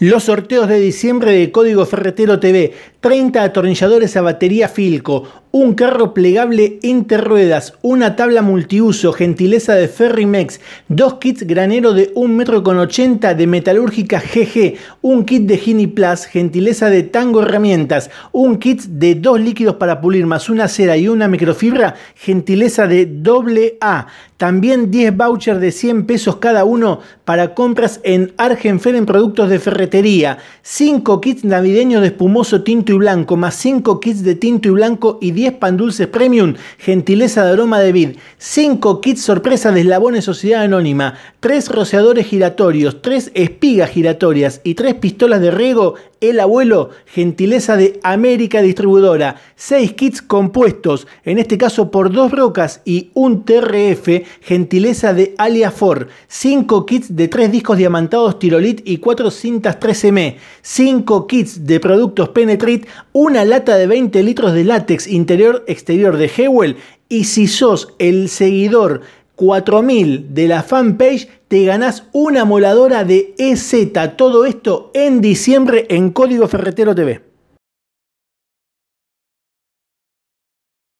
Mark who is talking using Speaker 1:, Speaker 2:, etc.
Speaker 1: los sorteos de diciembre de Código Ferretero TV. 30 atornilladores a batería Filco, un carro plegable entre ruedas, una tabla multiuso, gentileza de Ferrimex, dos kits granero de 1,80 m de metalúrgica GG, un kit de Gini Plus, gentileza de Tango Herramientas, un kit de dos líquidos para pulir más una cera y una microfibra, gentileza de doble A. También 10 vouchers de 100 pesos cada uno para compras en Argenfer en productos de ferretería, 5 kits navideños de espumoso tinto y blanco, más 5 kits de tinto y blanco y 10 pan dulces premium, gentileza de aroma de vid, 5 kits sorpresa de eslabones sociedad anónima, 3 rociadores giratorios, 3 espigas giratorias y 3 pistolas de riego, el abuelo, gentileza de América Distribuidora, 6 kits compuestos, en este caso por 2 rocas y un TRF, gentileza de Alia Ford, 5 kits de 3 discos diamantados Tirolit y 4 cintas 3M, 5 kits de productos Penetrit una lata de 20 litros de látex interior-exterior de Hewell y si sos el seguidor 4000 de la fanpage, te ganás una moladora de EZ. Todo esto en diciembre en Código Ferretero TV.